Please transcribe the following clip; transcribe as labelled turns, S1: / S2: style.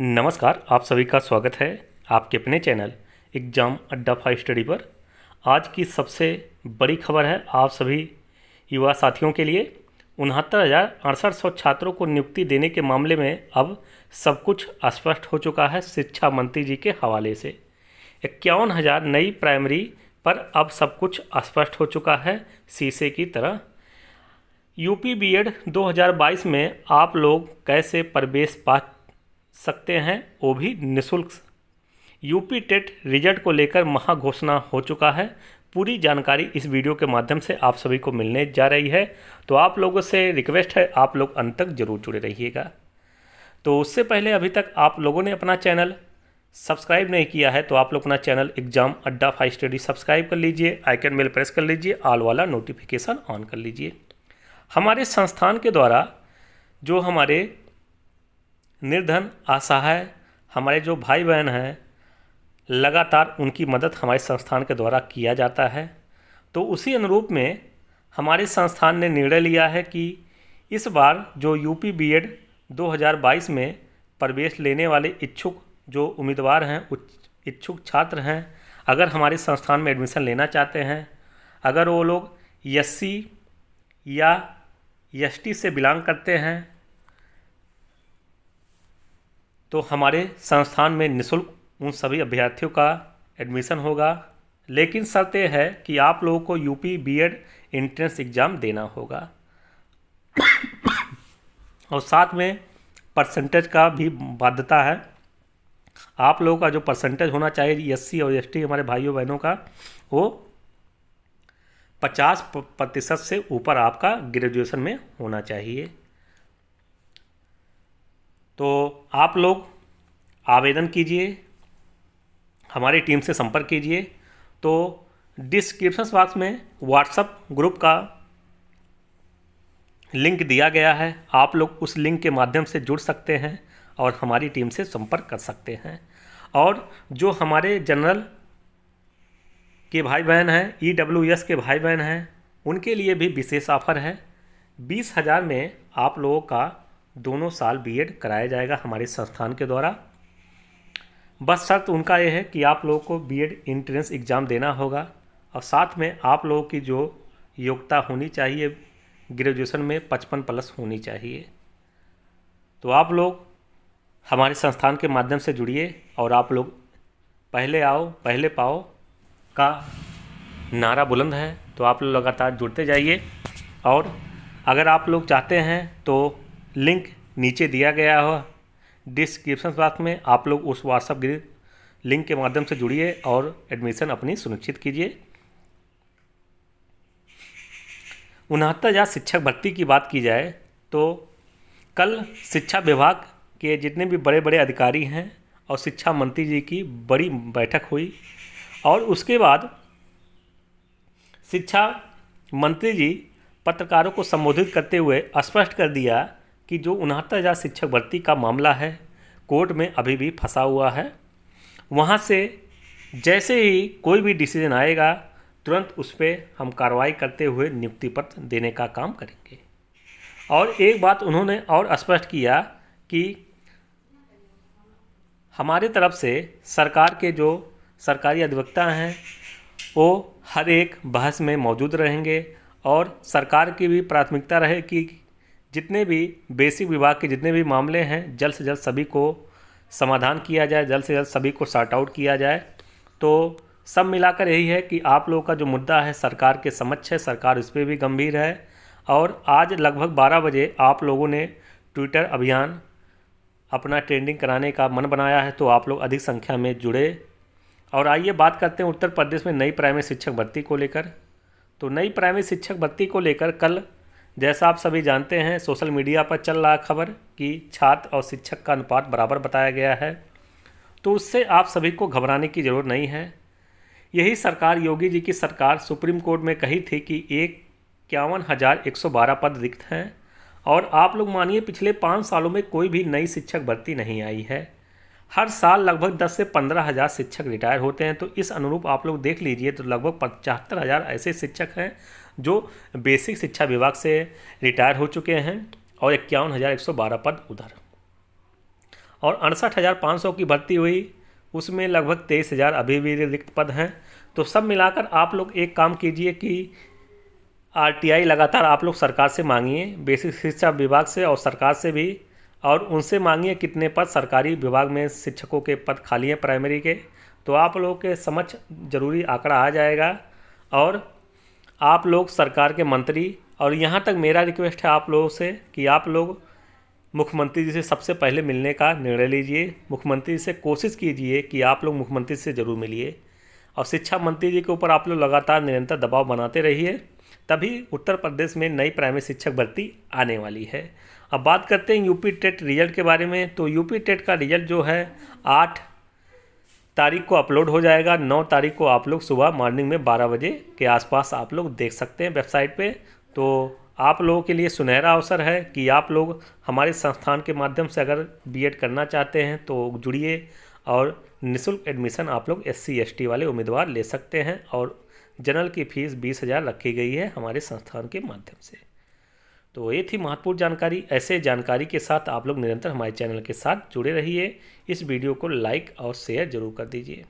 S1: नमस्कार आप सभी का स्वागत है आपके अपने channel exam Adda five study पर आज की सबसे बड़ी खबर है आप सभी युवा साथियों के लिए उनहत्तर हज़ार अड़सठ सौ छात्रों को नियुक्ति देने के मामले में अब सब कुछ स्पष्ट हो चुका है शिक्षा मंत्री जी के हवाले से इक्यावन हज़ार नई प्राइमरी पर अब सब कुछ स्पष्ट हो चुका है शीशे की तरह यूपी बीएड 2022 में आप लोग कैसे प्रवेश पा सकते हैं वो भी निःशुल्क यूपी टेट रिजल्ट को लेकर महाघोषणा हो चुका है पूरी जानकारी इस वीडियो के माध्यम से आप सभी को मिलने जा रही है तो आप लोगों से रिक्वेस्ट है आप लोग अंत तक जरूर जुड़े रहिएगा तो उससे पहले अभी तक आप लोगों ने अपना चैनल सब्सक्राइब नहीं किया है तो आप लोग अपना channel exam Adda five study subscribe कर लीजिए आइकन मेल प्रेस कर लीजिए आल वाला नोटिफिकेशन ऑन कर लीजिए हमारे संस्थान के द्वारा जो हमारे निर्धन असहाय हमारे जो भाई बहन हैं लगातार उनकी मदद हमारे संस्थान के द्वारा किया जाता है तो उसी अनुरूप में हमारे संस्थान ने निर्णय लिया है कि इस बार जो यूपी बीएड 2022 में प्रवेश लेने वाले इच्छुक जो उम्मीदवार हैं इच्छुक छात्र हैं अगर हमारे संस्थान में एडमिशन लेना चाहते हैं अगर वो लोग एस या एस से बिलोंग करते हैं तो हमारे संस्थान में निशुल्क उन सभी अभ्यर्थियों का एडमिशन होगा लेकिन शर्त यह है कि आप लोगों को यूपी बीएड एंट्रेंस एग्ज़ाम देना होगा और साथ में परसेंटेज का भी बाध्यता है आप लोगों का जो परसेंटेज होना चाहिए एस और एस हमारे भाइयों बहनों का वो पचास प्रतिशत से ऊपर आपका ग्रेजुएशन में होना चाहिए तो आप लोग आवेदन कीजिए हमारी टीम से संपर्क कीजिए तो डिस्क्रिप्शन बॉक्स में व्हाट्सअप ग्रुप का लिंक दिया गया है आप लोग उस लिंक के माध्यम से जुड़ सकते हैं और हमारी टीम से संपर्क कर सकते हैं और जो हमारे जनरल के भाई बहन हैं ई e के भाई बहन हैं उनके लिए भी विशेष ऑफ़र है बीस हज़ार में आप लोगों का दोनों साल बीएड कराया जाएगा हमारे संस्थान के द्वारा बस शर्त उनका यह है कि आप लोगों को बीएड एंट्रेंस एग्ज़ाम देना होगा और साथ में आप लोगों की जो योग्यता होनी चाहिए ग्रेजुएशन में पचपन प्लस होनी चाहिए तो आप लोग हमारे संस्थान के माध्यम से जुड़िए और आप लोग पहले आओ पहले पाओ का नारा बुलंद है तो आप लोग लगातार जुड़ते जाइए और अगर आप लोग चाहते हैं तो लिंक नीचे दिया गया हो डिस्क्रिप्शन बॉक्स में आप लोग उस व्हाट्सअप ग्रुप लिंक के माध्यम से जुड़िए और एडमिशन अपनी सुनिश्चित कीजिए उनहत्तर हज़ार शिक्षक भर्ती की बात की जाए तो कल शिक्षा विभाग के जितने भी बड़े बड़े अधिकारी हैं और शिक्षा मंत्री जी की बड़ी बैठक हुई और उसके बाद शिक्षा मंत्री जी पत्रकारों को संबोधित करते हुए स्पष्ट कर दिया कि जो उनहत्तर हज़ार शिक्षक भर्ती का मामला है कोर्ट में अभी भी फंसा हुआ है वहाँ से जैसे ही कोई भी डिसीजन आएगा तुरंत उस पर हम कार्रवाई करते हुए नियुक्ति पत्र देने का काम करेंगे और एक बात उन्होंने और स्पष्ट किया कि हमारे तरफ से सरकार के जो सरकारी अधिवक्ता हैं वो हर एक बहस में मौजूद रहेंगे और सरकार की भी प्राथमिकता रहे कि जितने भी बेसिक विभाग के जितने भी मामले हैं जल्द से जल्द सभी को समाधान किया जाए जल्द से जल्द सभी को सॉर्ट आउट किया जाए तो सब मिलाकर यही है कि आप लोगों का जो मुद्दा है सरकार के समक्ष है सरकार उस पर भी गंभीर है और आज लगभग 12 बजे आप लोगों ने ट्विटर अभियान अपना ट्रेंडिंग कराने का मन बनाया है तो आप लोग अधिक संख्या में जुड़े और आइए बात करते हैं उत्तर प्रदेश में नई प्राइमरी शिक्षक भर्ती को लेकर तो नई प्राइमरी शिक्षक भर्ती को लेकर कल जैसा आप सभी जानते हैं सोशल मीडिया पर चल रहा खबर कि छात्र और शिक्षक का अनुपात बराबर बताया गया है तो उससे आप सभी को घबराने की ज़रूरत नहीं है यही सरकार योगी जी की सरकार सुप्रीम कोर्ट में कही थी कि एक इक्यावन हज़ार एक सौ बारह पद रिक्त हैं और आप लोग मानिए पिछले पाँच सालों में कोई भी नई शिक्षक भर्ती नहीं आई है हर साल लगभग दस से पंद्रह हज़ार शिक्षक रिटायर होते हैं तो इस अनुरूप आप लोग देख लीजिए तो लगभग पचहत्तर हज़ार ऐसे शिक्षक हैं जो बेसिक शिक्षा विभाग से रिटायर हो चुके हैं और इक्यावन हज़ार एक सौ बारह पद उधर और अड़सठ हज़ार पाँच सौ की भर्ती हुई उसमें लगभग तेईस हज़ार अभी भी रिक्त पद हैं तो सब मिलाकर आप लोग एक काम कीजिए कि आरटीआई लगातार आप लोग सरकार से मांगिए बेसिक शिक्षा विभाग से और सरकार से भी और उनसे मांगिए कितने पद सरकारी विभाग में शिक्षकों के पद खाली हैं प्राइमरी के तो आप लोगों के समझ जरूरी आंकड़ा आ जाएगा और आप लोग सरकार के मंत्री और यहाँ तक मेरा रिक्वेस्ट है आप लोगों से कि आप लोग मुख्यमंत्री जी से सबसे पहले मिलने का निर्णय लीजिए मुख्यमंत्री जी से कोशिश कीजिए कि आप लोग मुख्यमंत्री से ज़रूर मिलिए और शिक्षा मंत्री जी के ऊपर आप लोग लगातार निरंतर दबाव बनाते रहिए तभी उत्तर प्रदेश में नई प्राइमरी शिक्षक भर्ती आने वाली है अब बात करते हैं यूपी टेट रिजल्ट के बारे में तो यूपी टेट का रिजल्ट जो है आठ तारीख को अपलोड हो जाएगा नौ तारीख को आप लोग सुबह मॉर्निंग में बारह बजे के आसपास आप लोग देख सकते हैं वेबसाइट पे तो आप लोगों के लिए सुनहरा अवसर है कि आप लोग हमारे संस्थान के माध्यम से अगर बीएड करना चाहते हैं तो जुड़िए और निशुल्क एडमिशन आप लोग एस सी वाले उम्मीदवार ले सकते हैं और जनरल की फ़ीस बीस हज़ार रखी गई है हमारे संस्थान के माध्यम से तो ये थी महत्वपूर्ण जानकारी ऐसे जानकारी के साथ आप लोग निरंतर हमारे चैनल के साथ जुड़े रहिए इस वीडियो को लाइक और शेयर जरूर कर दीजिए